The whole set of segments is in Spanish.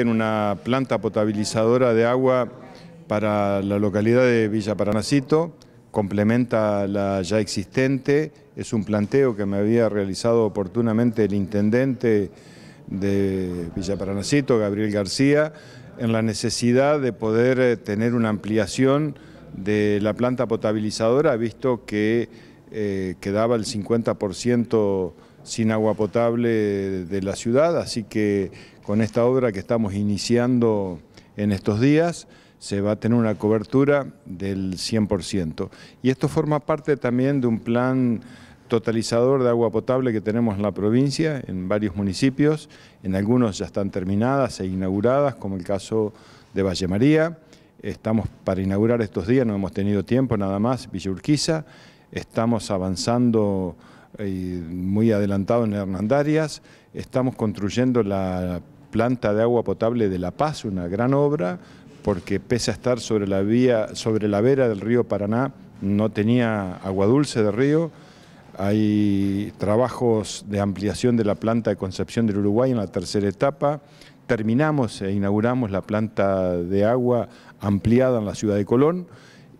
en una planta potabilizadora de agua para la localidad de Villa Paranacito, complementa la ya existente, es un planteo que me había realizado oportunamente el intendente de Villa Paranacito, Gabriel García, en la necesidad de poder eh, tener una ampliación de la planta potabilizadora, visto que eh, quedaba el 50% sin agua potable de la ciudad, así que con esta obra que estamos iniciando en estos días se va a tener una cobertura del 100%. Y esto forma parte también de un plan totalizador de agua potable que tenemos en la provincia, en varios municipios, en algunos ya están terminadas e inauguradas, como el caso de Valle María, estamos para inaugurar estos días, no hemos tenido tiempo nada más, Villa Urquiza, estamos avanzando y muy adelantado en Hernandarias. Estamos construyendo la planta de agua potable de La Paz, una gran obra, porque pese a estar sobre la, vía, sobre la vera del río Paraná, no tenía agua dulce de río. Hay trabajos de ampliación de la planta de Concepción del Uruguay en la tercera etapa. Terminamos e inauguramos la planta de agua ampliada en la ciudad de Colón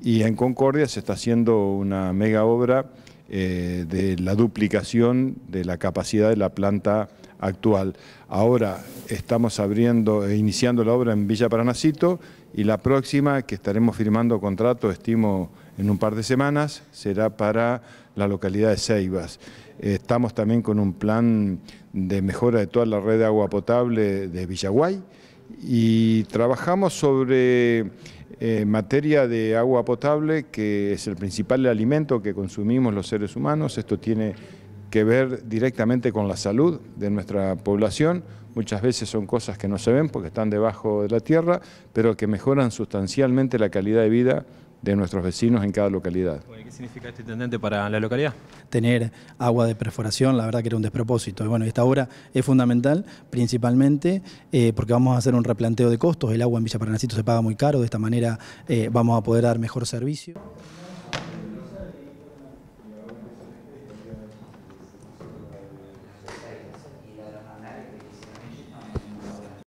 y en Concordia se está haciendo una mega obra eh, de la duplicación de la capacidad de la planta actual. Ahora estamos abriendo e iniciando la obra en Villa Paranacito y la próxima que estaremos firmando contrato, estimo en un par de semanas, será para la localidad de Ceibas. Estamos también con un plan de mejora de toda la red de agua potable de Villaguay y trabajamos sobre materia de agua potable, que es el principal alimento que consumimos los seres humanos, esto tiene que ver directamente con la salud de nuestra población. Muchas veces son cosas que no se ven porque están debajo de la tierra, pero que mejoran sustancialmente la calidad de vida de nuestros vecinos en cada localidad. ¿Qué significa este intendente para la localidad? Tener agua de perforación, la verdad que era un despropósito. Y bueno, esta obra es fundamental, principalmente eh, porque vamos a hacer un replanteo de costos. El agua en Villa Paranacito se paga muy caro, de esta manera eh, vamos a poder dar mejor servicio.